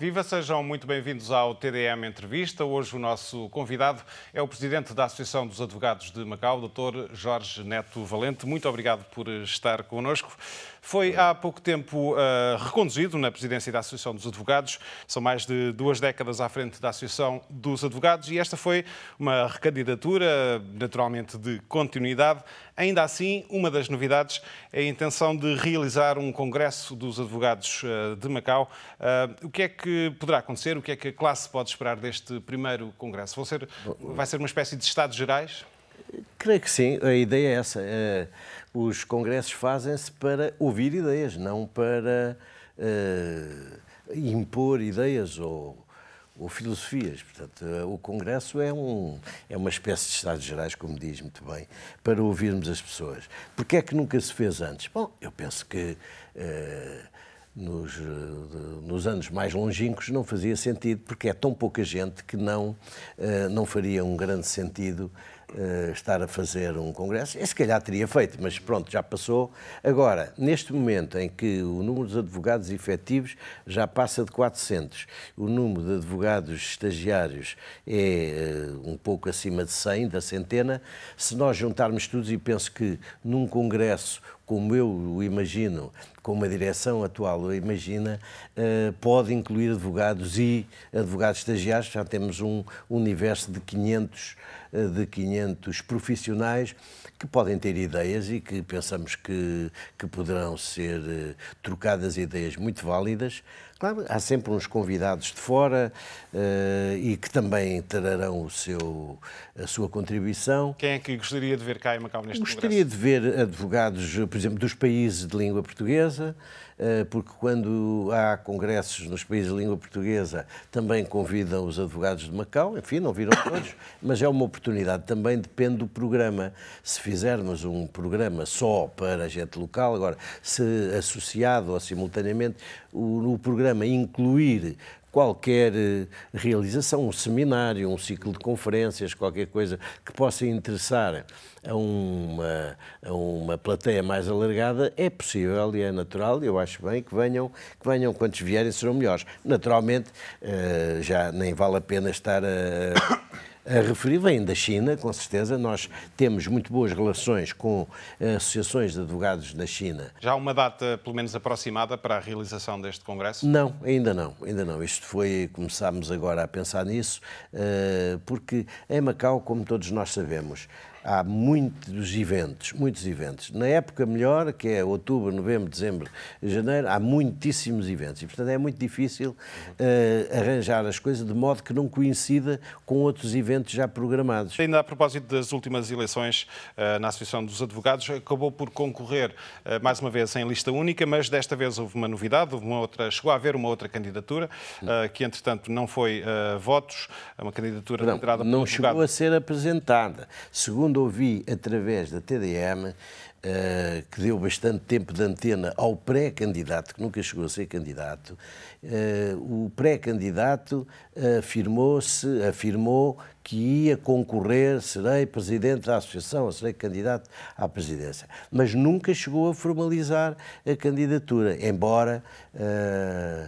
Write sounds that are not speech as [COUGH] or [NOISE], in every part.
Viva, sejam muito bem-vindos ao TDM Entrevista. Hoje o nosso convidado é o presidente da Associação dos Advogados de Macau, Dr. Jorge Neto Valente. Muito obrigado por estar connosco foi há pouco tempo uh, reconduzido na presidência da Associação dos Advogados. São mais de duas décadas à frente da Associação dos Advogados e esta foi uma recandidatura, naturalmente de continuidade. Ainda assim, uma das novidades é a intenção de realizar um congresso dos advogados uh, de Macau. Uh, o que é que poderá acontecer? O que é que a classe pode esperar deste primeiro congresso? Ser, vai ser uma espécie de Estados Gerais? Creio que sim, a ideia é essa. É, os congressos fazem-se para ouvir ideias, não para uh, impor ideias ou, ou filosofias. Portanto, eh, o Congresso é, um, é uma espécie de Estados Gerais, como diz muito bem, para ouvirmos as pessoas. Porquê é que nunca se fez antes? Bom, eu penso que eh, nos, nos anos mais longínquos não fazia sentido, porque é tão pouca gente que não, não faria um grande sentido eh, estar a fazer um congresso. E se calhar teria feito, mas pronto, já passou. Agora, neste momento em que o número de advogados efetivos já passa de 400, o número de advogados estagiários é uh, um pouco acima de 100, da centena, se nós juntarmos todos, e penso que num congresso como eu o imagino, como a direção atual o imagina, eh, pode incluir advogados e advogados estagiários. Já temos um universo de 500, eh, de 500 profissionais que podem ter ideias e que pensamos que, que poderão ser eh, trocadas ideias muito válidas Claro, há sempre uns convidados de fora uh, e que também trarão o seu, a sua contribuição. Quem é que gostaria de ver cá em Macau neste gostaria Gostaria de ver advogados, por exemplo, dos países de língua portuguesa, eh, porque quando há congressos nos países de língua portuguesa também convidam os advogados de Macau, enfim, não viram [COUGHS] todos, mas é uma oportunidade. Também depende do programa. Se fizermos um programa só para a gente local, agora, se associado ou simultaneamente o, o programa incluir qualquer eh, realização, um seminário, um ciclo de conferências, qualquer coisa que possa interessar a uma, a uma plateia mais alargada, é possível e é natural, eu acho bem que venham, que venham quantos vierem serão melhores. Naturalmente, eh, já nem vale a pena estar a referir vem da China, com certeza. Nós temos muito boas relações com eh, associações de advogados da China. Já há uma data, pelo menos aproximada, para a realização deste congresso? Não, ainda não, ainda não. Isto foi, começámos agora a pensar nisso, eh, porque em Macau, como todos nós sabemos, há muitos eventos, muitos eventos. Na época melhor, que é outubro, novembro, dezembro, janeiro, há muitíssimos eventos. E, portanto, é muito difícil uh, arranjar as coisas de modo que não coincida com outros eventos já programados. Ainda a propósito das últimas eleições uh, na Associação dos Advogados, acabou por concorrer uh, mais uma vez em lista única, mas desta vez houve uma novidade, houve uma outra, chegou a haver uma outra candidatura, que entretanto não foi votos, é uma candidatura não, liderada por Não chegou advogado. a ser apresentada. Segundo quando ouvi através da TDM, uh, eh, que deu bastante tempo de antena ao pré-candidato, que nunca chegou a ser candidato, uh, o pré-candidato afirmou-se, afirmou que ia concorrer, serei presidente da associação, ou serei candidato à presidência. Mas nunca chegou a formalizar a candidatura, embora eh,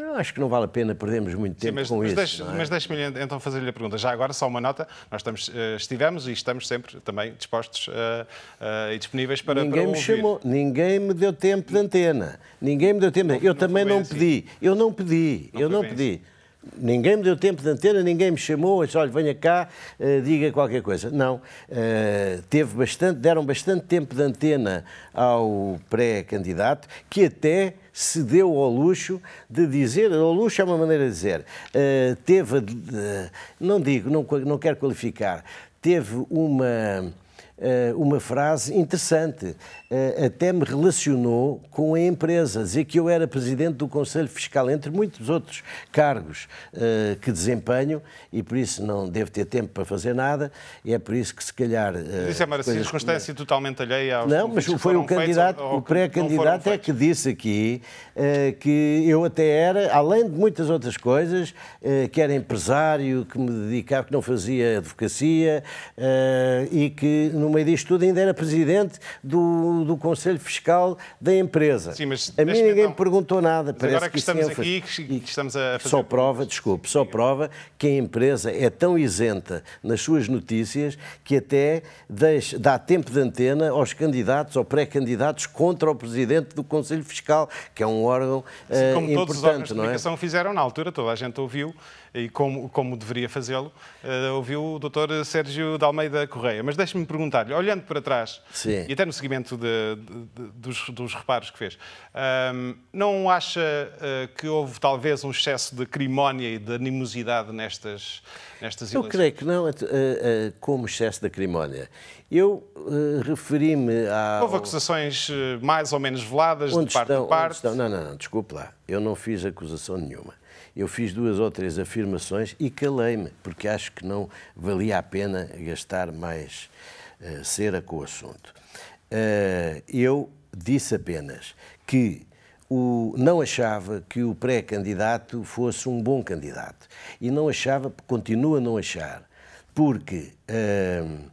eu acho que não vale a pena perdermos muito tempo Sim, mas, com mas isso. Deixe, é? Mas deixe-me então fazer-lhe a pergunta. Já agora, só uma nota. Nós estamos, eh, estivemos e estamos sempre também dispostos uh, uh, e disponíveis para, ninguém para me chamou, ninguém me deu tempo de antena. Ninguém me deu tempo. De... Eu não também não assim. pedi. Assim. Eu não pedi. Não eu não pedi. Assim. Ninguém me deu tempo de antena, ninguém me chamou, disse, é olha, venha cá, uh, diga qualquer coisa. Não, uh, teve bastante, deram bastante tempo de antena ao pré-candidato, que até se deu ao luxo de dizer, ao luxo é uma maneira de dizer, uh, teve, não digo, não, não quero qualificar, teve uma eh, uma frase interessante. Eh, até me relacionou com a empresa, dizer que eu era presidente do Conselho Fiscal, entre muitos outros cargos eh, que desempenho, e por isso não devo ter tempo para fazer nada, e é por isso que se calhar... isso é uma circunstância que... totalmente alheia aos Não, mas foi o candidato, ou... o pré-candidato é que disse aqui que eu até era, além de muitas outras coisas, que era empresário, que me dedicava, que não fazia advocacia e que no meio disto tudo, ainda era presidente do, do Conselho Fiscal da empresa. Sim, mas a mim ninguém me então- perguntou nada. Mas parece agora que, que estamos aqui, que, que estamos a fazer... Só prova, desculpe, só prova que a empresa é tão isenta nas suas notícias que até deixa, dá tempo de antena aos candidatos ou pré-candidatos contra o presidente do Conselho Fiscal, que é um órgão Sim, eh, como uh, importante, todos os órgãos de é? comunicação é? fizeram na altura, toda a gente ouviu, e como, como deveria fazê-lo, uh, ouviu o doutor Sérgio de Almeida Correia. Mas deixe-me perguntar-lhe, olhando para trás Sim. e até no seguimento de, de, de, dos, dos, reparos que fez, um, não acha uh, que houve talvez um excesso de crimónia e de animosidade nestas, nestas Eu eleições? Eu creio que não, eh, como excesso de crimónia. Eu referi-me a. Houve acusações mais ou menos veladas onde de parte estão, a parte. Estão? Não, não, não, desculpe lá. Eu não fiz acusação nenhuma eu fiz duas ou três afirmações e calei-me, porque acho que não valia a pena gastar mais uh, cera com o assunto. Uh, eu disse apenas que o, não achava que o pré-candidato fosse um bom candidato. E não achava, continua a não achar, porque uh,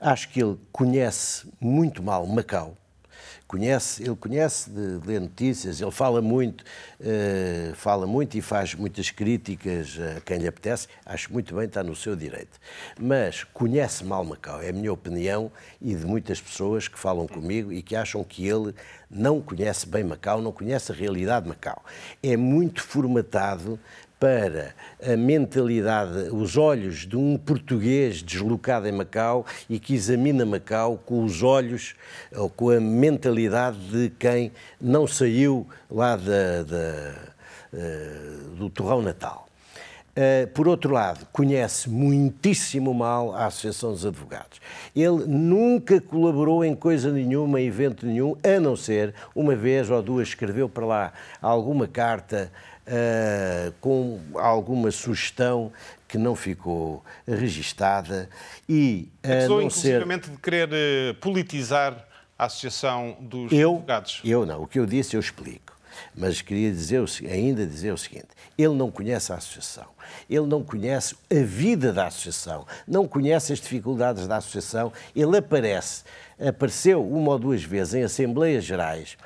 acho que ele conhece muito mal Macau Conhece, ele conhece, de, ler notícias, ele fala muito, uh, fala muito e faz muitas críticas a quem lhe apetece. Acho muito bem, está no seu direito. Mas conhece mal Macau, é a minha opinião e de muitas pessoas que falam comigo e que acham que ele não conhece bem Macau, não conhece a realidade de Macau. É muito formatado para a mentalidade, os olhos de um português deslocado em Macau e que examina Macau com os olhos ou com a mentalidade de quem não saiu lá da, da, eh, do Torrão Natal. Eh, por outro lado, conhece muitíssimo mal a Associação dos Advogados. Ele nunca colaborou em coisa nenhuma, em evento nenhum, a não ser uma vez ou duas escreveu para lá alguma carta uh, com alguma sugestão que não ficou registada e eh, Acusou, não ser... de querer eh, politizar a Associação dos eu, Advogados. Eu não. O que eu disse eu explico. Mas queria dizer, ainda dizer o seguinte: ele não conhece a associação, ele não conhece a vida da associação, não conhece as dificuldades da associação. Ele aparece, apareceu uma ou duas vezes em assembleias gerais.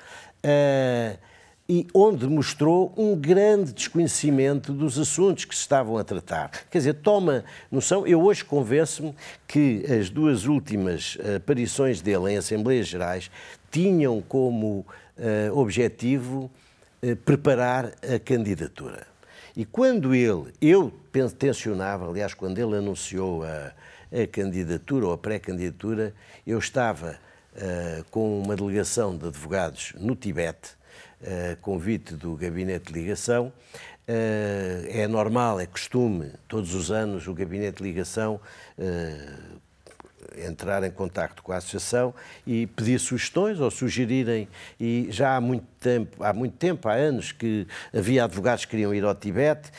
Uh, e onde mostrou um grande desconhecimento dos assuntos que se estavam a tratar. Quer dizer, toma noção, eu hoje convenço-me que as duas últimas eh, aparições dele em Assembleias Gerais tinham como uh, objetivo uh, preparar a candidatura. E quando ele, eu tensionava, aliás, quando ele anunciou a, a candidatura ou a pré-candidatura, eu estava uh, com uma delegação de advogados no Tibete eh, convite do Gabinete de Ligação. Eh, é normal, é costume, todos os anos o Gabinete de Ligação eh, entrar em contacto com a associação e pedir sugestões ou sugerirem e já há muito tempo, há muito tempo, há anos que havia advogados que queriam ir ao Tibete,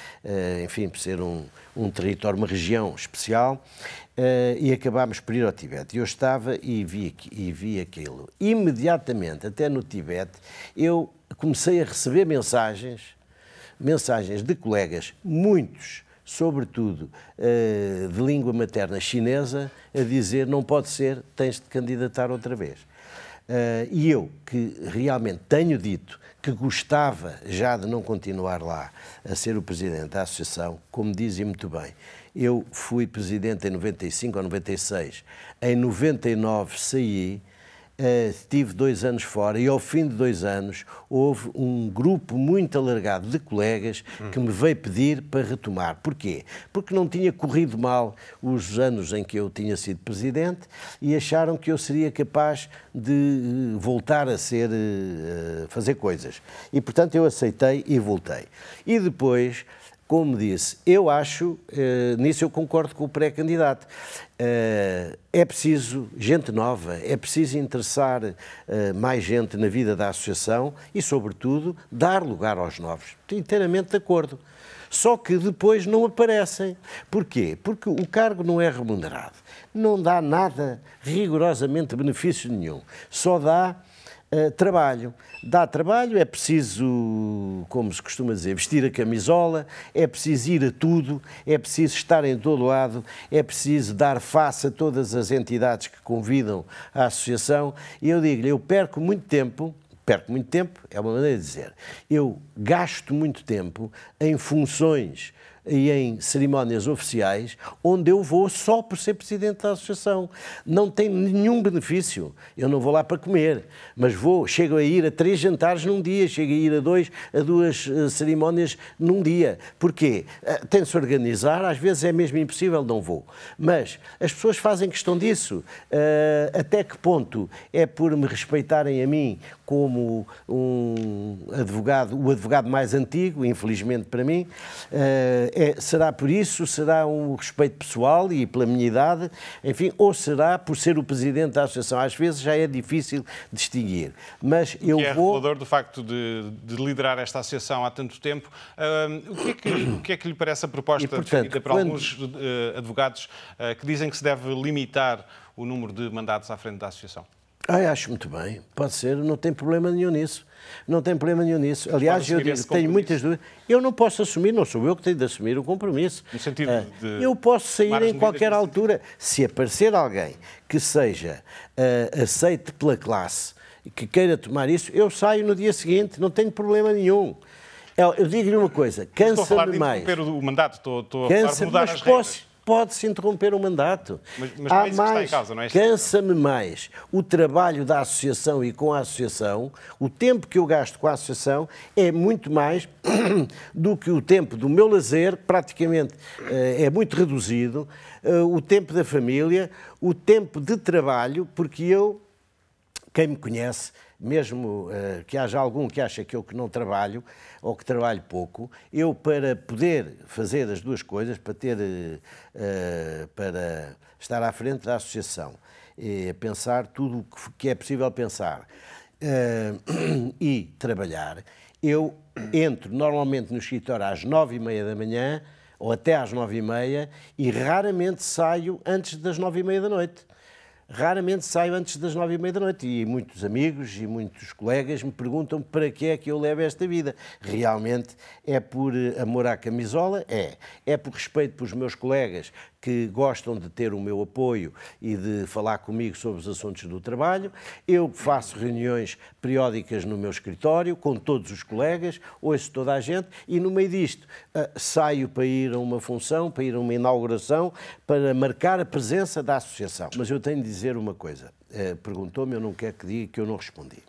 enfim, por ser um, um território, uma região especial, e acabámos por ir ao Tibete. Eu estava e vi, e vi aquilo. Imediatamente, até no Tibete, eu comecei a receber mensagens, mensagens de colegas, muitos, sobretudo eh, de língua materna chinesa, a dizer não pode ser, tens de candidatar outra vez. Eh, e eu, que realmente tenho dito que gostava já de não continuar lá a ser o presidente da associação, como dizem muito bem, eu fui presidente em 95 ou 96, em 99 saí, Uh, estive dois anos fora e, ao fim de dois anos, houve um grupo muito alargado de colegas hum. que me veio pedir para retomar. Porquê? Porque não tinha corrido mal os anos em que eu tinha sido presidente e acharam que eu seria capaz de eh, voltar a ser, uh, fazer coisas. E, portanto, eu aceitei e voltei. E depois como disse, eu acho, eh, nisso eu concordo com o pré-candidato, eh, é preciso gente nova, é preciso interessar eh, mais gente na vida da associação e, sobretudo, dar lugar aos novos. Estou inteiramente de acordo. Só que depois não aparecem. Porquê? Porque o cargo não é remunerado. Não dá nada, rigorosamente, benefício nenhum. Só dá eh, trabalho. Dá trabalho, é preciso, como se costuma dizer, vestir a camisola, é preciso ir a tudo, é preciso estar em todo lado, é preciso dar face a todas as entidades que convidam à associação. E eu digo-lhe, eu perco muito tempo, perco muito tempo, é uma maneira de dizer, eu gasto muito tempo em funções e em cerimónias oficiais, onde eu vou só por ser presidente da associação. Não tem nenhum benefício. Eu não vou lá para comer, mas vou, chego a ir a três jantares num dia, chego a ir a dois, a duas uh, cerimónias num dia. Porquê? Uh, eh, tem de se organizar, às vezes é mesmo impossível, não vou. Mas as pessoas fazem questão disso. Uh, até que ponto é por me respeitarem a mim como um advogado, o advogado mais antigo, infelizmente para mim. Eh, é, será por isso? Será um respeito pessoal e pela minha idade? Enfim, ou será por ser o presidente da associação? Às vezes já é difícil distinguir. Mas eu que é vou. revelador do facto de, de, liderar esta associação há tanto tempo. Uh, o, que é que, o, que é que, lhe parece a proposta e, portanto, para quando... alguns uh, eh, advogados uh, que dizem que se deve limitar o número de mandatos à frente da associação? Ah, acho muito bem, pode ser, não tem problema nenhum nisso. Não tem problema nenhum nisso. Aliás, eu digo, tenho muitas dúvidas. Eu não posso assumir, não sou eu que tenho de assumir o compromisso. No sentido é. de. Eu posso sair em qualquer altura. Se aparecer alguém que seja uh, aceite pela classe e que queira tomar isso, eu saio no dia seguinte, não tenho problema nenhum. Eu, é, eu digo-lhe uma coisa, cansa-me mais. Estou a falar de mais. o mandato, estou, estou a falar de mudar as posso, pode-se interromper o mandato. Mas, mas Há é causa, mais, é Cansa-me mais o trabalho da associação e com a associação, o tempo que eu gasto com a associação é muito mais [COUGHS] do que o tempo do meu lazer, praticamente eh, é muito reduzido, eh, o tempo da família, o tempo de trabalho, porque eu, quem me conhece, mesmo uh, que haja algum que acha que eu que não trabalho ou que trabalho pouco, eu para poder fazer as duas coisas, para ter, uh, para estar à frente da associação, e pensar tudo o que é possível pensar uh, [CLEARS THROAT] e trabalhar, eu entro normalmente no escritório às nove e meia da manhã ou até às nove e meia e raramente saio antes das nove e meia da noite raramente saio antes das nove e meia da noite e muitos amigos e muitos colegas me perguntam para que é que eu levo esta vida. Realmente é por eh, amor à camisola? É. É por respeito pelos meus colegas que gostam de ter o meu apoio e de falar comigo sobre os assuntos do trabalho. Eu faço reuniões periódicas no meu escritório com todos os colegas, ouço toda a gente e no meio disto eh, saio para ir a uma função, para ir a uma inauguração, para marcar a presença da associação. Mas eu tenho de dizer uma coisa. Eh, perguntou-me, eu não quero que diga que eu não respondi.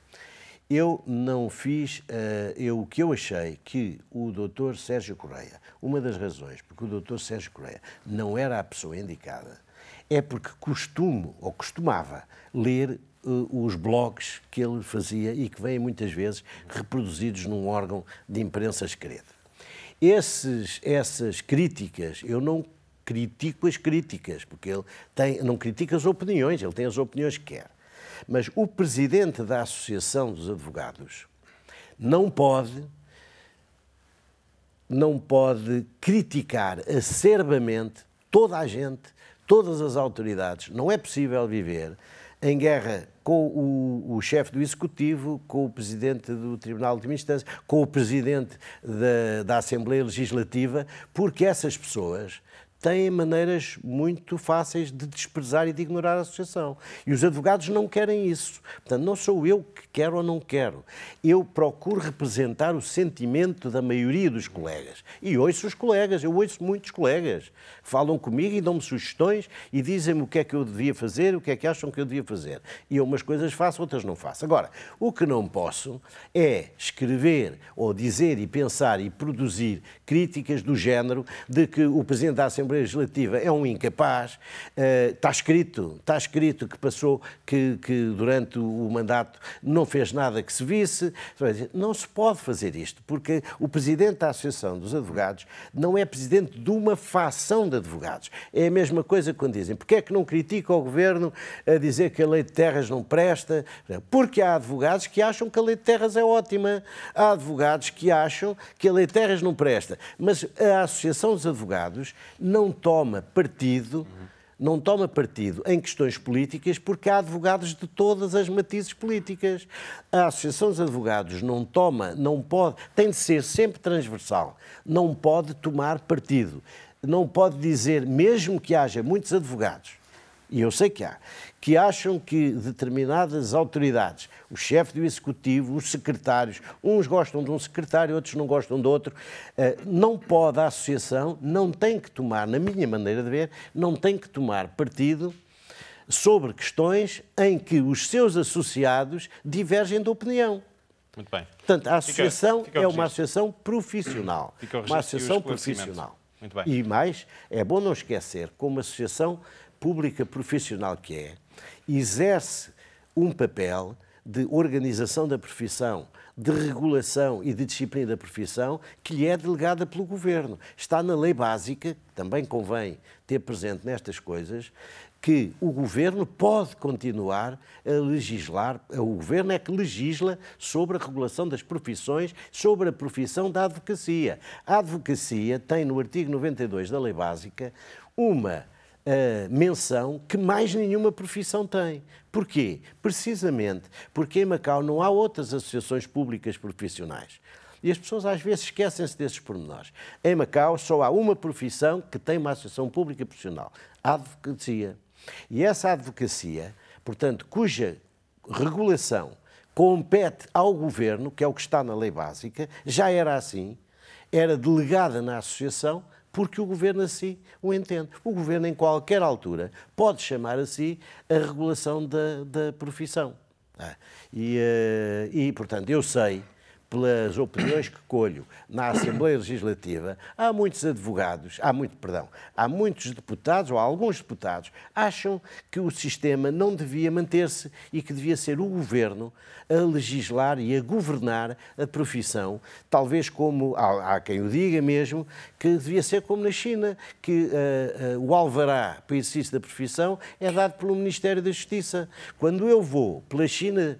Eu não fiz, eh, eu, o que eu achei que o doutor Sérgio Correia, uma das razões porque o doutor Sérgio Correia não era a pessoa indicada, é porque costumo, ou costumava, ler eh, os blogs que ele fazia e que vêm muitas vezes reproduzidos num órgão de imprensa escrita. Esses, essas críticas eu não critico as críticas, porque ele tem, não critica as opiniões, ele tem as opiniões que quer. Mas o presidente da Associação dos Advogados não pode não pode criticar acerbamente toda a gente, todas as autoridades. Não é possível viver em guerra com o, o chefe do Executivo, com o presidente do Tribunal de Última Instância, com o presidente da, da Assembleia Legislativa, porque essas pessoas têm maneiras muito fáceis de desprezar e de ignorar a associação. E os advogados não querem isso. Portanto, não sou eu que quero ou não quero. Eu procuro representar o sentimento da maioria dos colegas. E ouço os colegas, eu ouço muitos colegas falam comigo e dão-me sugestões e dizem-me o que é que eu devia fazer, o que é que acham que eu devia fazer. E eu umas coisas faço, outras não faço. Agora, o que não posso é escrever ou dizer e pensar e produzir críticas do género de que o Presidente da Assembleia Assembleia Legislativa é um incapaz, está eh, escrito, está escrito que passou, que, que durante o mandato não fez nada que se visse. Não se pode fazer isto, porque o presidente da Associação dos Advogados não é presidente de uma facção de advogados. É a mesma coisa quando dizem, porque é que não critica o governo a dizer que a lei de terras não presta? Porque há advogados que acham que a lei de terras é ótima, há advogados que acham que a lei de terras não presta, mas a Associação dos Advogados não não toma partido não toma partido em questões políticas porque há advogados de todas as matizes políticas. A Associação dos Advogados não toma, não pode, tem de ser sempre transversal, não pode tomar partido, não pode dizer, mesmo que haja muitos advogados e eu sei que há, que acham que determinadas autoridades, o chefe do executivo, os secretários, uns gostam de um secretário, outros não gostam do outro, eh, não pode a associação, não tem que tomar, na minha maneira de ver, não tem que tomar partido sobre questões em que os seus associados divergem de opinião. Muito bem. Portanto, a associação fica, fica é uma associação profissional. Fica uma associação profissional. Muito bem. E mais, é bom não esquecer, como associação pública profissional que é, exerce um papel de organização da profissão, de regulação e de disciplina da profissão que lhe é delegada pelo governo. Está na lei básica, também convém ter presente nestas coisas, que o governo pode continuar a legislar, eh, o governo é que legisla sobre a regulação das profissões, sobre a profissão da advocacia. A advocacia tem no artigo 92 da lei básica uma uh, menção que mais nenhuma profissão tem. Porquê? Precisamente porque em Macau não há outras associações públicas profissionais. E as pessoas às vezes esquecem-se desses pormenores. Em Macau só há uma profissão que tem uma associação pública profissional: a advocacia. E essa advocacia, portanto, cuja regulação compete ao governo, que é o que está na lei básica, já era assim, era delegada na associação porque o governo assim o entende. O governo, em qualquer altura, pode chamar a si a regulação da, da profissão. Ah, e, eh, e, portanto, eu sei pelas opiniões que colho na Assembleia Legislativa, há muitos advogados, há muito, perdão, há muitos deputados, ou alguns deputados, acham que o sistema não devia manter-se e que devia ser o governo a legislar e a governar a profissão, talvez como, há, há quem o diga mesmo, que devia ser como na China, que uh, uh, o alvará para o exercício da profissão é dado pelo Ministério da Justiça. Quando eu vou pela China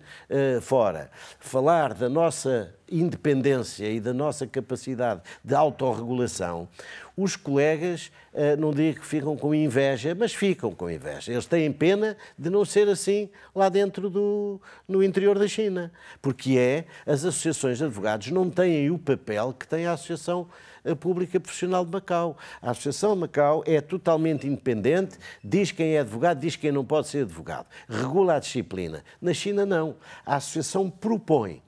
uh, fora falar da nossa independência e da nossa capacidade de autorregulação, os colegas, eh, não digo que ficam com inveja, mas ficam com inveja. Eles têm pena de não ser assim lá dentro do no interior da China, porque é as associações de advogados não têm o papel que tem a Associação eh, Pública Profissional de Macau. A Associação de Macau é totalmente independente, diz quem é advogado, diz quem não pode ser advogado, regula a disciplina. Na China não. A associação propõe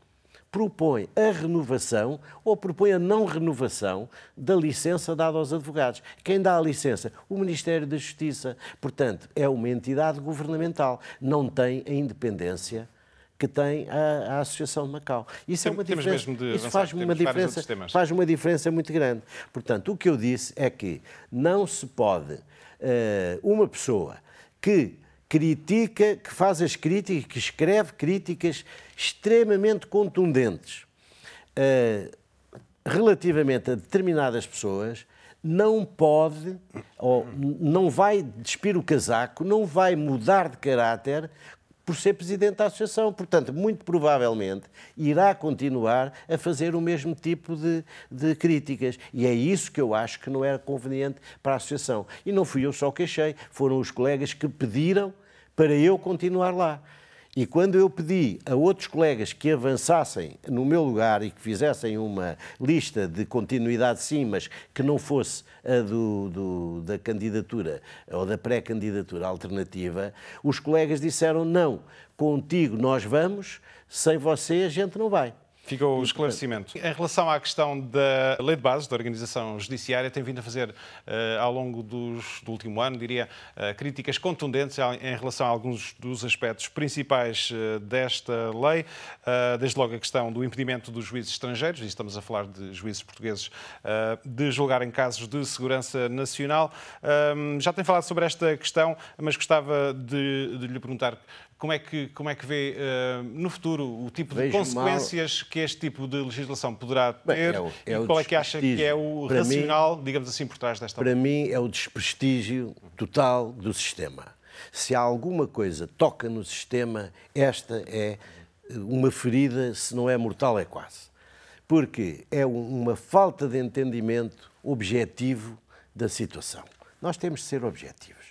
propõe a renovação ou propõe a não renovação da licença dada aos advogados. Quem dá a licença? O Ministério da Justiça. Portanto, é uma entidade governamental, não tem a independência que tem a, a Associação de Macau. Isso é Tem, é uma diferença, isso faz uma diferença, faz uma diferença muito grande. Portanto, o que eu disse é que não se pode uh, uma pessoa que critica, que faz as críticas, que escreve críticas extremamente contundentes uh, relativamente a determinadas pessoas, não pode, ou não vai despir o casaco, não vai mudar de caráter por ser presidente da associação. Portanto, muito provavelmente irá continuar a fazer o mesmo tipo de, de, críticas. E é isso que eu acho que não era conveniente para a associação. E não fui eu só que achei, foram os colegas que pediram para eu continuar lá. E quando eu pedi a outros colegas que avançassem no meu lugar e que fizessem uma lista de continuidade, sim, mas que não fosse a do, do da candidatura ou da pré-candidatura alternativa, os colegas disseram: não, contigo nós vamos, sem você a gente não vai. Ficou o esclarecimento. Em relação à questão da lei de base da organização judiciária, tem vindo a fazer uh, ao longo dos, do último ano, diria, uh, críticas contundentes em relação a alguns dos aspectos principais uh, desta lei, desde logo a questão do impedimento dos juízes estrangeiros, e estamos a falar de juízes portugueses, de julgar em casos de segurança nacional. Ehm, já tem falado sobre esta questão, mas gostava de, de lhe perguntar como é que, como é que vê uh, no futuro o tipo de consequências mal... que este tipo de legislação poderá ter? Bem, é o, é e qual é que acha que é o para racional, mim, digamos assim, por trás desta Para mim é o desprestígio total do sistema. Se alguma coisa toca no sistema, esta é uma ferida, se não é mortal, é quase. Porque é uma falta de entendimento objetivo da situação. Nós temos de ser objetivos.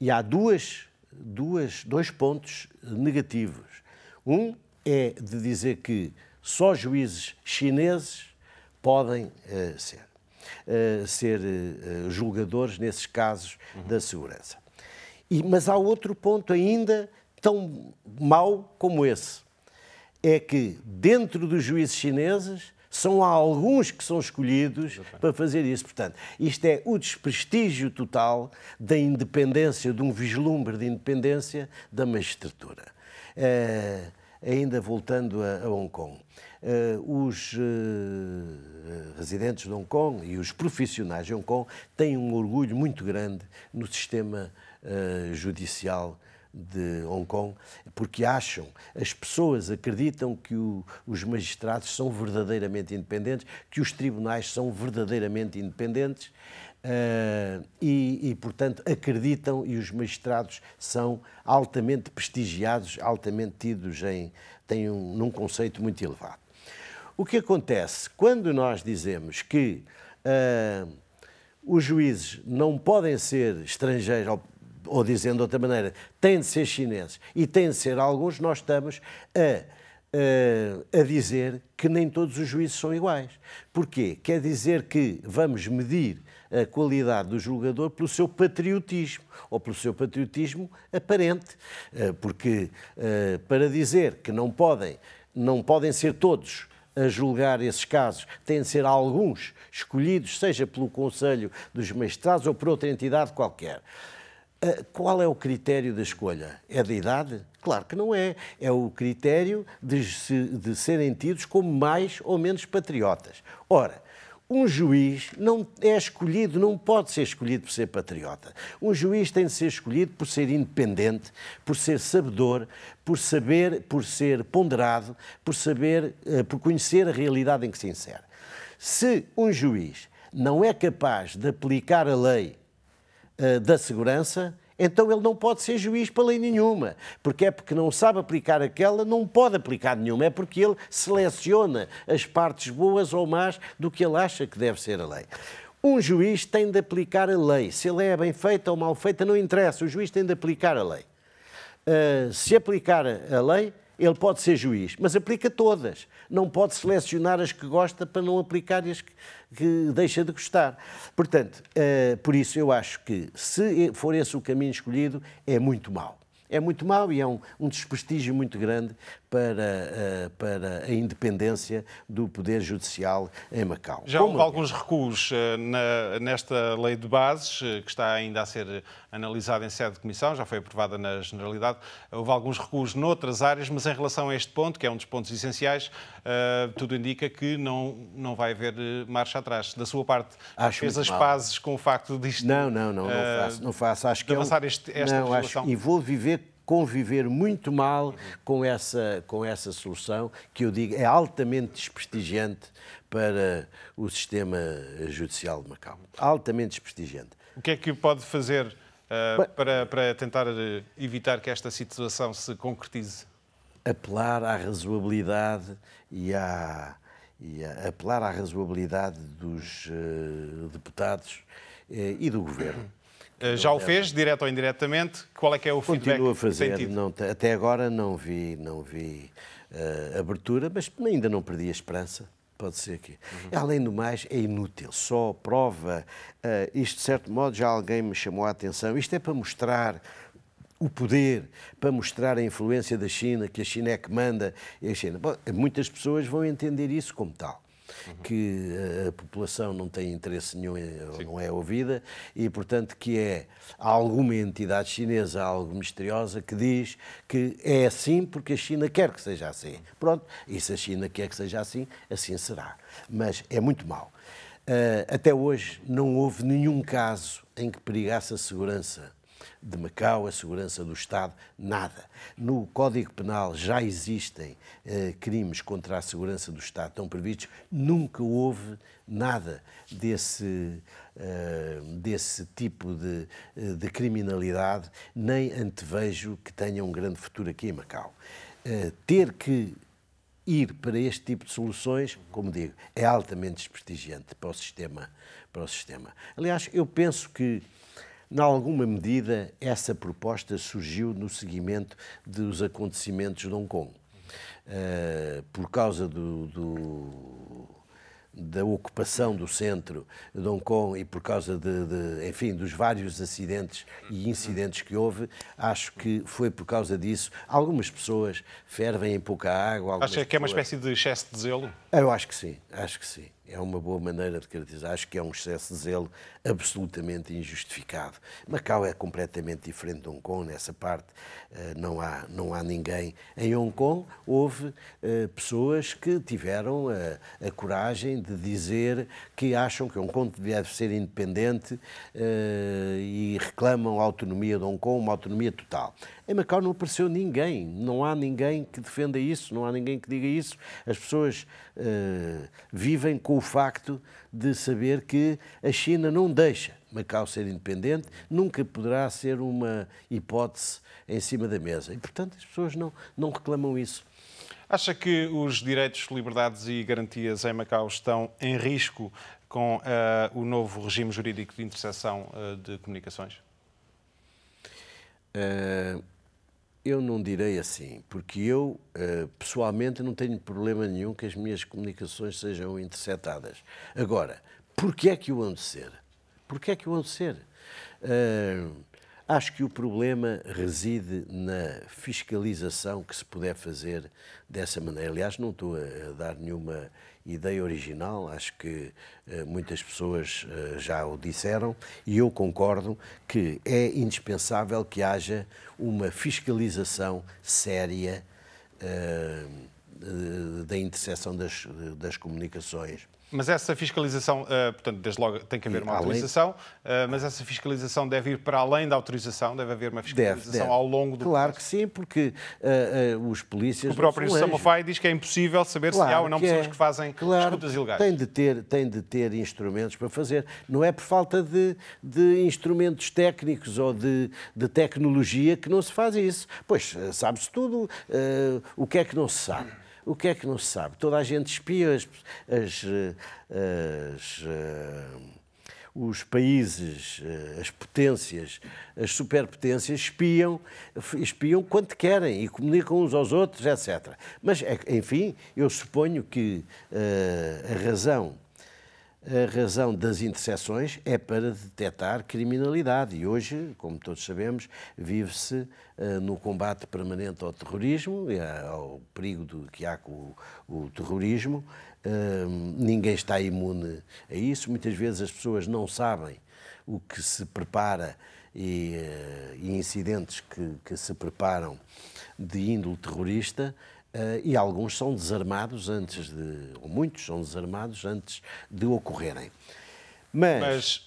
E há duas duas, dois pontos negativos. Um é de dizer que só juízes chineses podem uh, ser, uh, ser uh, julgadores nesses casos uhum. da segurança. E, mas há outro ponto ainda tão mau como esse. É que dentro dos juízes chineses são alguns que são escolhidos para fazer isso. Portanto, isto é o desprestígio total da independência, de um vislumbre de independência da magistratura. Uh, ainda voltando a, a Hong Kong. Uh, os uh, residentes de Hong Kong e os profissionais de Hong Kong têm um orgulho muito grande no sistema uh, judicial de Hong Kong, porque acham, as pessoas acreditam que o, os magistrados são verdadeiramente independentes, que os tribunais são verdadeiramente independentes uh, e, e, portanto, acreditam e os magistrados são altamente prestigiados, altamente tidos em, têm um, num conceito muito elevado. O que acontece quando nós dizemos que uh, os juízes não podem ser estrangeiros, ou dizendo de outra maneira, têm de ser chineses e têm de ser alguns, nós estamos a, a, a dizer que nem todos os juízes são iguais. Porquê? Quer dizer que vamos medir a qualidade do julgador pelo seu patriotismo, ou pelo seu patriotismo aparente. Eh, porque eh, para dizer que não podem, não podem ser todos a julgar esses casos, têm de ser alguns escolhidos, seja pelo Conselho dos Magistrados ou por outra entidade qualquer. Ah, qual é o critério da escolha? É da idade? Claro que não é. É o critério de, de serem tidos como mais ou menos patriotas. Ora, um juiz não é escolhido, não pode ser escolhido por ser patriota. Um juiz tem de ser escolhido por ser independente, por ser sabedor, por saber, por ser ponderado, por saber, eh, por conhecer a realidade em que se insere. Se um juiz não é capaz de aplicar a lei eh, da segurança, então ele não pode ser juiz para lei nenhuma, porque é porque não sabe aplicar aquela, não pode aplicar nenhuma, é porque ele seleciona as partes boas ou más do que ele acha que deve ser a lei. Um juiz tem de aplicar a lei. Se a lei é bem feita ou mal feita, não interessa. O juiz tem de aplicar a lei. Uh, se aplicar a lei, ele pode ser juiz, mas aplica todas. Não pode selecionar as que gosta para não aplicar as que, que deixa de gostar. Portanto, uh, por isso eu acho que se for esse o caminho escolhido, é muito mau. É muito mau e é um, um desprestígio muito grande para, eh, para a independência do Poder Judicial em Macau. Já houve é é? alguns recuos eh, na, nesta lei de bases, eh, que está ainda a ser analisada em sede de comissão, já foi aprovada na Generalidade. Houve alguns recuos noutras áreas, mas em relação a este ponto, que é um dos pontos essenciais, tudo indica que não, não vai haver marcha atrás. Da sua parte, acho fez as mal. pazes com o facto disto. Não, não, não, não, uh, faço, não faço. Acho que. Avançar é um... este, esta não, acho... E vou viver conviver muito mal com essa, com essa solução, que eu digo é altamente desprestigiante para o sistema judicial de Macau. Altamente desprestigiante. O que é que pode fazer uh, Bem, para, para tentar eh, evitar que esta situação se concretize? Apelar à razoabilidade e à e apelar à razoabilidade dos uh, deputados uh, e do governo. Eh, já o fez, direto ou indiretamente. Qual é que é o Continuo feedback? Continuo a fazer. Não, até agora não vi, não vi uh, abertura, mas ainda não perdi a esperança. Pode ser que. Uhum. Além do mais, é inútil, só prova. Uh, isto, de certo modo, já alguém me chamou a atenção. Isto é para mostrar o poder para mostrar a influência da China, que a China é que manda, e a China. Bom, muitas pessoas vão entender isso como tal uhum. que eh, a, população não tem interesse nenhum, ou não é ouvida, e portanto que é alguma entidade chinesa, algo misteriosa, que diz que é assim porque a China quer que seja assim. Uhum. Pronto, e se a China quer que seja assim, assim será. Mas é muito mau. Uh, até hoje não houve nenhum caso em que perigasse a segurança de Macau, a segurança do Estado, nada. No Código Penal já existem eh, crimes contra a segurança do Estado tão previstos, nunca houve nada desse, eh, desse tipo de, eh, de, criminalidade, nem antevejo que tenha um grande futuro aqui em Macau. Eh, ter que ir para este tipo de soluções, como digo, é altamente desprestigiante para o sistema. Para o sistema. Aliás, eu penso que em alguma medida, essa proposta surgiu no seguimento dos acontecimentos de Hong Kong. Uh, por causa do, do, da ocupação do centro de Hong Kong e por causa de, de, enfim, dos vários acidentes e incidentes que houve, acho que foi por causa disso. Algumas pessoas fervem em pouca água. Acha que é uma espécie de excesso de zelo? eu acho que sim, acho que sim. É uma boa maneira de caracterizar. Acho que é um excesso de zelo absolutamente injustificado. Macau é completamente diferente de Hong Kong nessa parte. Eh, não há, não há ninguém. Em Hong Kong houve eh, pessoas que tiveram a, eh, a coragem de dizer que acham que Hong Kong deve ser independente e reclamam a autonomia de Hong Kong, uma autonomia total. Em Macau não apareceu ninguém, não há ninguém que defenda isso, não há ninguém que diga isso. As pessoas uh, vivem com o facto de saber que a China não deixa Macau ser independente, nunca poderá ser uma hipótese em cima da mesa. E, portanto, as pessoas não, não reclamam isso. Acha que os direitos, liberdades e garantias em Macau estão em risco com uh, o novo regime jurídico de interseção uh, de comunicações? Uh, eu não direi assim, porque eu, eh, pessoalmente, não tenho problema nenhum que as minhas comunicações sejam interceptadas. Agora, porquê é que o hão de ser? Porquê é que o hão de ser? Uh, acho que o problema reside na fiscalização que se puder fazer dessa maneira. Aliás, não estou a dar nenhuma ideia original, acho que eh, muitas pessoas eh, já o disseram, e eu concordo que é indispensável que haja uma fiscalização séria eh, da interseção das, das comunicações mas essa fiscalização, uh, portanto, desde logo tem que haver uma autorização, uh, mas essa fiscalização deve ir para além da autorização, deve haver uma fiscalização deve, deve. ao longo do Claro processo. que sim, porque uh, os polícias. O próprio Samafai diz que é impossível saber claro se há ou não é. pessoas é. que fazem claro, escutas ilegais. Tem de, ter, tem de ter instrumentos para fazer. Não é por falta de, de instrumentos técnicos ou de, de tecnologia que não se faz isso. Pois sabe-se tudo. o que é que não se sabe? O que é que não se sabe? Toda a gente espia as, as, eh, as eh, os países, eh, as potências, as superpotências espiam, espiam quanto querem e comunicam uns aos outros, etc. Mas, é enfim, eu suponho que uh, a razão a razão das interseções é para detectar criminalidade. E hoje, como todos sabemos, vive-se uh, no combate permanente ao terrorismo e ao perigo do, que há com o, o terrorismo. Uh, ninguém está imune a isso. Muitas vezes as pessoas não sabem o que se prepara e, uh, e incidentes que, que se preparam de índole terrorista Uh, e alguns são desarmados antes de, ou muitos são desarmados antes de ocorrerem. Mas,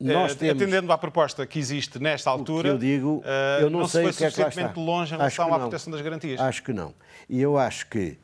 Mas [CLEARS THROAT] eh, temos, atendendo à proposta que existe nesta altura, eu digo, eh, eu não, não sei se foi o que é que longe em relação à proteção das garantias. Acho que não. E eu acho que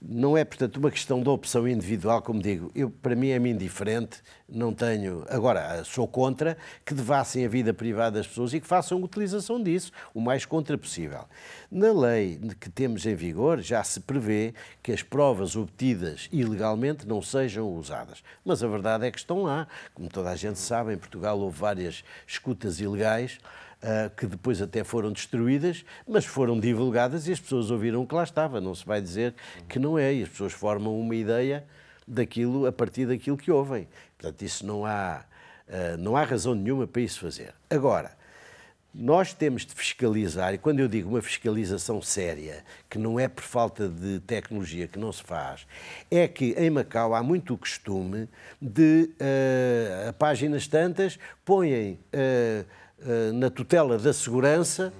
não é, portanto, uma questão de opção individual, como digo. Eu, para mim é-me indiferente, não tenho. Agora, sou contra que devassem a vida privada das pessoas e que façam utilização disso o mais contra possível. Na lei que temos em vigor já se prevê que as provas obtidas ilegalmente não sejam usadas. Mas a verdade é que estão lá. Como toda a gente sabe, em Portugal houve várias escutas ilegais. Ah, que depois até foram destruídas, mas foram divulgadas e as pessoas ouviram o que lá estava. Não se vai dizer que não é. E as pessoas formam uma ideia daquilo a partir daquilo que ouvem. Portanto, isso não há, ah, não há razão nenhuma para isso fazer. Agora, nós temos de fiscalizar, e quando eu digo uma fiscalização séria, que não é por falta de tecnologia que não se faz, é que em Macau há muito o costume de uh, páginas tantas põem. Uh, eh, na tutela da segurança,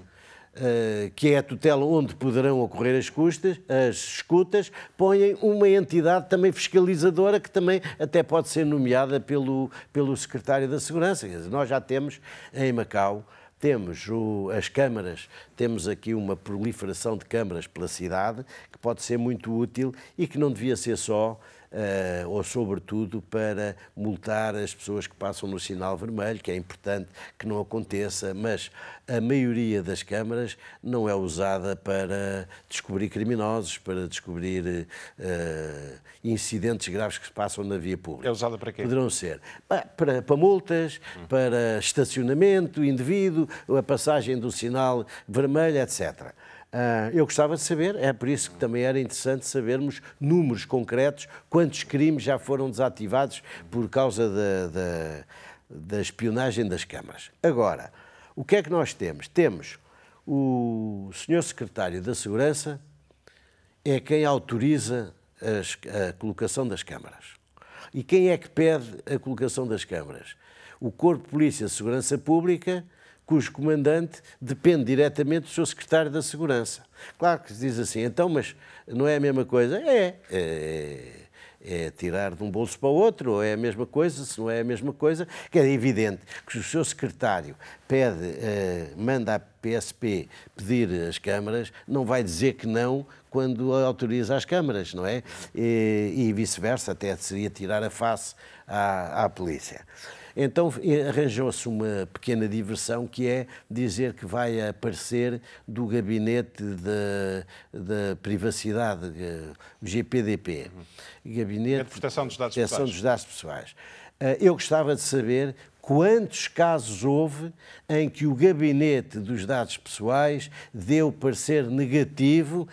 eh, que é a tutela onde poderão ocorrer as, custas, as escutas, põem uma entidade também fiscalizadora que também até pode ser nomeada pelo, pelo secretário da segurança. Dizer, nós já temos em Macau temos o, as câmaras, temos aqui uma proliferação de câmaras pela cidade que pode ser muito útil e que não devia ser só uh, ou, sobretudo, para multar as pessoas que passam no sinal vermelho, que é importante que não aconteça, mas a maioria das câmaras não é usada para descobrir criminosos, para descobrir uh, incidentes graves que se passam na via pública. É usada para quê? Poderão ser para, para multas, hum. para estacionamento indevido, a passagem do sinal vermelho, etc. Ah, eu gostava de saber, é por isso que também era interessante sabermos números concretos, quantos crimes já foram desativados por causa da, da, da espionagem das câmaras. Agora, o que é que nós temos? Temos o senhor secretário da Segurança é quem autoriza as, a colocação das câmaras. E quem é que pede a colocação das câmaras? O Corpo de Polícia de Segurança Pública cujo comandante depende diretamente do seu secretário da Segurança. Claro que se diz assim, então, mas não é a mesma coisa? É, é. é é tirar de um bolso para o outro, ou é a mesma coisa, se não é a mesma coisa, que é evidente que o seu secretário pede, eh, manda a PSP pedir as câmaras, não vai dizer que não quando autoriza as câmaras, não é? E, e vice-versa, até seria tirar a face à, à polícia. Então arranjou-se uma pequena diversão que é dizer que vai aparecer do gabinete da privacidade, eh, o GPDP. Uhum. Gabinete é de Proteção dos Dados Proteção Pessoais. Dos dados pessoais. Eh, eu gostava de saber quantos casos houve em que o gabinete dos dados pessoais deu parecer negativo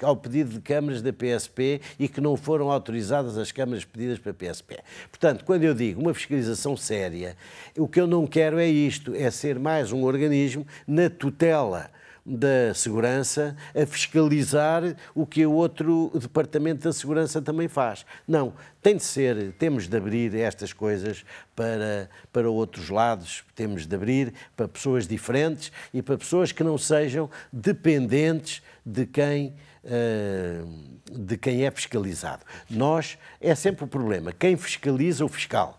ao pedido de câmaras da PSP e que não foram autorizadas as câmaras pedidas para a PSP. Portanto, quando eu digo uma fiscalização séria, o que eu não quero é isto, é ser mais um organismo na tutela da Segurança a fiscalizar o que o outro Departamento da Segurança também faz. Não, tem de ser, temos de abrir estas coisas para, para outros lados, temos de abrir para pessoas diferentes e para pessoas que não sejam dependentes de quem eh, de quem é fiscalizado. Nós, é sempre o problema, quem fiscaliza o fiscal.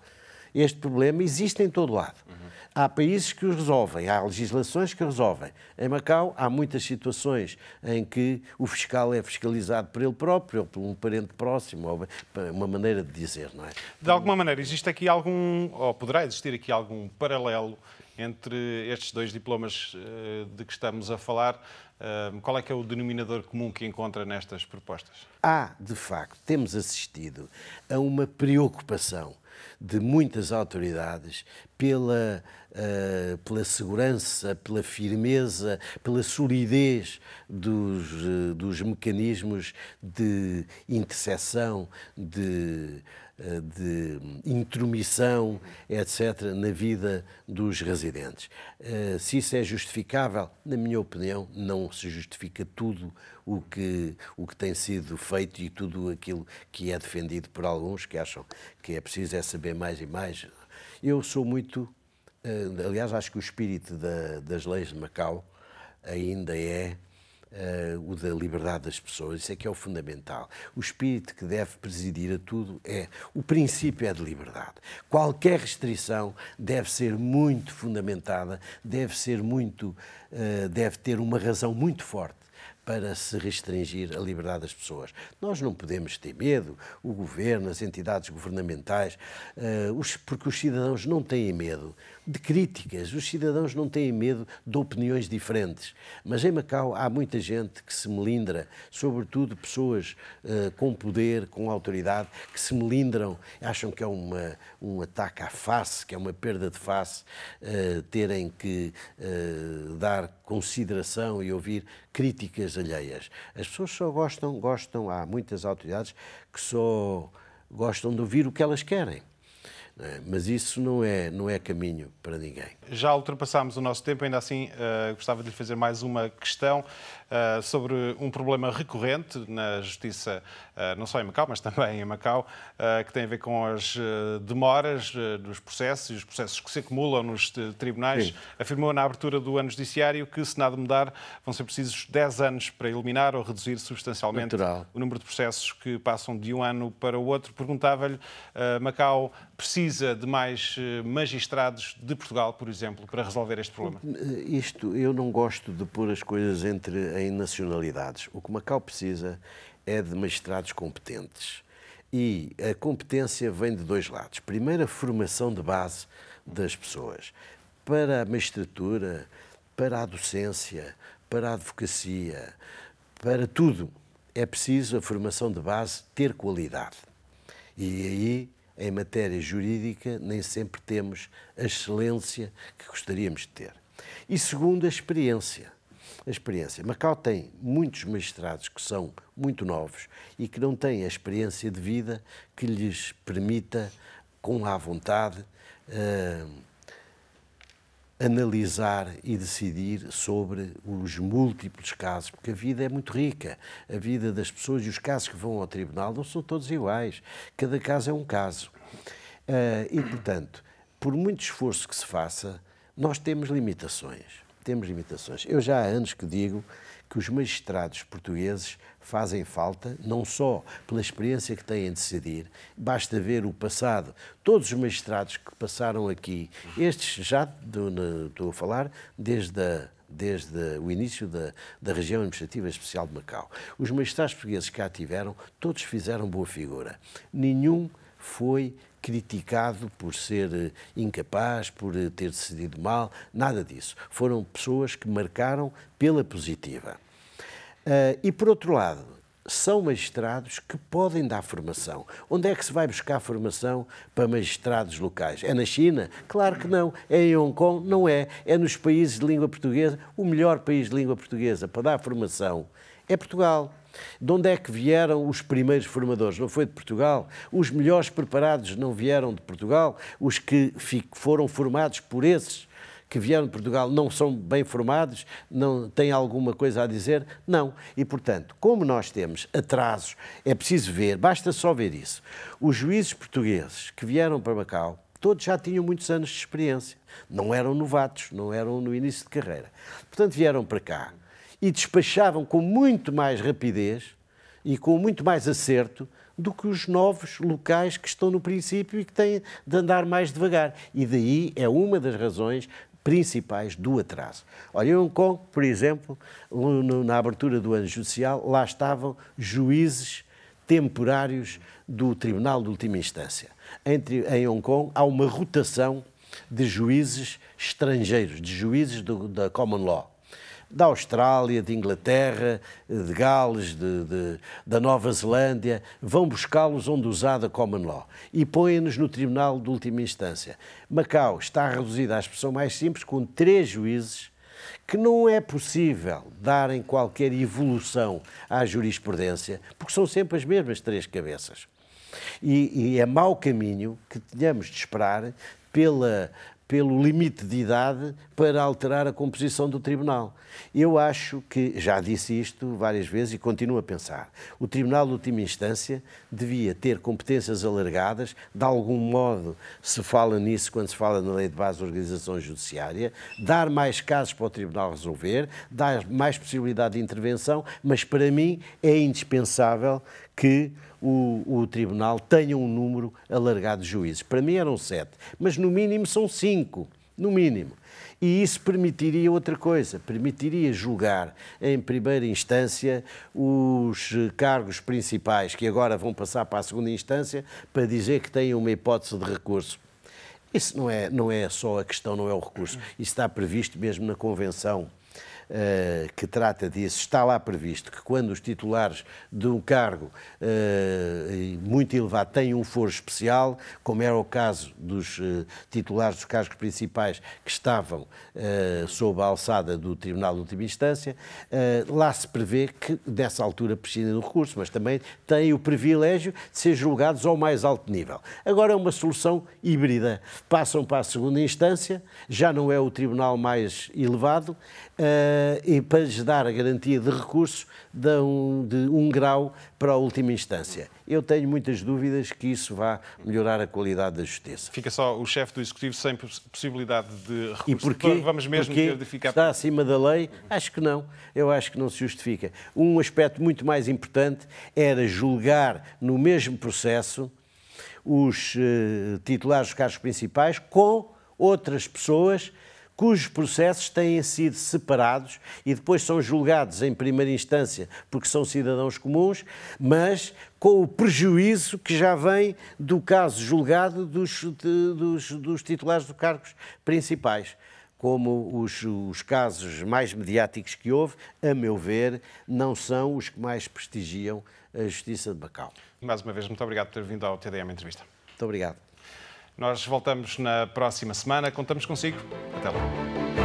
Este problema existe em todo lado. Uhum há países que os resolvem, há legislações que resolvem. Em Macau há muitas situações em que o fiscal é fiscalizado por ele próprio, ou por um parente próximo, ou uma maneira de dizer, não é? De alguma maneira, existe aqui algum, ou poderá existir aqui algum paralelo entre estes dois diplomas eh, de que estamos a falar, eh, qual é que é o denominador comum que encontra nestas propostas? Há, de facto, temos assistido a uma preocupação de muitas autoridades pela, uh, pela segurança, pela firmeza, pela solidez dos, uh, dos mecanismos de interseção, de eh, de intromissão, etc., na vida dos residentes. Eh, se isso é justificável, na minha opinião, não se justifica tudo o que, o que tem sido feito e tudo aquilo que é defendido por alguns que acham que é preciso é saber mais e mais. Eu sou muito. Eh, aliás, acho que o espírito da, das leis de Macau ainda é uh, o da liberdade das pessoas, isso é que é o fundamental. O espírito que deve presidir a tudo é o princípio é de liberdade. Qualquer restrição deve ser muito fundamentada, deve ser muito, uh, deve ter uma razão muito forte para se restringir a liberdade das pessoas. Nós não podemos ter medo, o governo, as entidades governamentais, eh, porque os cidadãos não têm medo de críticas. Os cidadãos não têm medo de opiniões diferentes. Mas em Macau há muita gente que se melindra, sobretudo pessoas uh, com poder, com autoridade, que se melindram, acham que é uma, um ataque à face, que é uma perda de face, uh, terem que uh, dar consideração e ouvir críticas alheias. As pessoas só gostam, gostam, há muitas autoridades que só gostam de ouvir o que elas querem. É? Mas isso não é, não é caminho para ninguém. Já ultrapassámos o nosso tempo, ainda assim uh, gostava de lhe fazer mais uma questão uh, sobre um problema recorrente na justiça eh, não só em Macau, mas [LAUGHS] também em Macau, eh, que tem a ver com as eh, demoras dos processos e os processos que se acumulam nos tribunais, Sim. afirmou na abertura do ano judiciário que, se nada mudar, vão ser precisos 10 anos para eliminar ou reduzir substancialmente Natural. o número de processos que passam de um ano para o outro. Perguntava-lhe, Macau precisa de mais magistrados de Portugal, por exemplo, para resolver este problema? Isto, eu não gosto de pôr as coisas entre em nacionalidades. O que Macau precisa é de magistrados competentes. E a competência vem de dois lados. Primeiro, a formação de base das pessoas. Para a magistratura, para a docência, para a advocacia, para tudo, é preciso a formação de base ter qualidade. E aí em matéria jurídica nem sempre temos a excelência que gostaríamos de ter. E segundo, a experiência a experiência. Macau tem muitos magistrados que são muito novos e que não têm a experiência de vida que lhes permita, com a vontade, uh, analisar e decidir sobre os múltiplos casos, porque a vida é muito rica. A vida das pessoas e os casos que vão ao tribunal não são todos iguais. Cada caso é um caso. Uh, e, portanto, por muito esforço que se faça, nós temos limitações temos limitações. Eu já há anos que digo que os magistrados portugueses fazem falta, não só pela experiência que têm de decidir, basta ver o passado. Todos os magistrados que passaram aqui, estes já estou a falar desde a desde o início da, da região administrativa especial de Macau. Os magistrados portugueses que cá tiveram, todos fizeram boa figura. Nenhum foi criticado por ser eh, incapaz, por eh, ter decidido mal, nada disso. Foram pessoas que marcaram pela positiva. Uh, e por outro lado, são magistrados que podem dar formação. Onde é que se vai buscar formação para magistrados locais? É na China? Claro que não. É em Hong Kong? Não é. É nos países de língua portuguesa? O melhor país de língua portuguesa para dar formação é Portugal. De onde é que vieram os primeiros formadores? Não foi de Portugal? Os melhores preparados não vieram de Portugal? Os que foram formados por esses que vieram de Portugal não são bem formados, não têm alguma coisa a dizer? Não. E, portanto, como nós temos atrasos, é preciso ver, basta só ver isso. Os juízes portugueses que vieram para Macau, todos já tinham muitos anos de experiência, não eram novatos, não eram no início de carreira. Portanto, vieram para cá e despachavam com muito mais rapidez e com muito mais acerto do que os novos locais que estão no princípio e que têm de andar mais devagar. E daí é uma das razões principais do atraso. Olha, em Hong Kong, por exemplo, na abertura do ano judicial, lá estavam juízes temporários do Tribunal de Última Instância. Entre, em Hong Kong há uma rotação de juízes estrangeiros, de juízes do, da Common Law da Austrália, de Inglaterra, de Gales, de, de da Nova Zelândia, vão buscá-los onde usada common law e põem-nos no tribunal de última instância. Macau está reduzida à expressão mais simples, com três juízes que não é possível darem qualquer evolução à jurisprudência, porque são sempre as mesmas três cabeças. E, e é mau caminho que tenhamos de esperar pela pelo limite de idade para alterar a composição do tribunal. Eu acho que, já disse isto várias vezes e continuo a pensar, o tribunal de última instância devia ter competências alargadas, de algum modo se fala nisso quando se fala na lei de base da organização judiciária, dar mais casos para o tribunal resolver, dar mais possibilidade de intervenção, mas para mim é indispensável que o, o, tribunal tenha um número alargado de juízes. Para mim eram sete, mas no mínimo são cinco, no mínimo. E isso permitiria outra coisa, permitiria julgar em primeira instância os eh, cargos principais que agora vão passar para a segunda instância para dizer que têm uma hipótese de recurso. Isso não é, não é só a questão, não é o recurso. Isso está previsto mesmo na Convenção eh, que trata disso, está lá previsto que quando os titulares de um cargo eh, muito elevado têm um foro especial, como era o caso dos eh, titulares dos cargos principais que estavam sob a alçada do Tribunal de Última Instância, lá se prevê que dessa altura prescindem do recurso, mas também têm o privilégio de ser julgados ao mais alto nível. Agora é uma solução híbrida. Passam para a segunda instância, já não é o tribunal mais elevado. Uh, eh, e para lhes dar a garantia de recurso de um, de um grau para a última instância. Eu tenho muitas dúvidas que isso vá melhorar a qualidade da justiça. Fica só o chefe do Executivo sem possibilidade de recurso. E porquê? Vamos mesmo porquê ter de ficar... está acima da lei? Acho que não. Eu acho que não se justifica. Um aspecto muito mais importante era julgar no mesmo processo os uh, titulares dos cargos principais com outras pessoas cujos processos têm sido separados e depois são julgados em primeira instância porque são cidadãos comuns, mas com o prejuízo que já vem do caso julgado dos, de, dos, dos titulares de cargos principais como os, os, casos mais mediáticos que houve, a meu ver, não são os que mais prestigiam a Justiça de Bacau. Mais uma vez, muito obrigado por ter vindo ao TDM Entrevista. Muito obrigado. Nós voltamos na próxima semana. Contamos consigo. Até lá.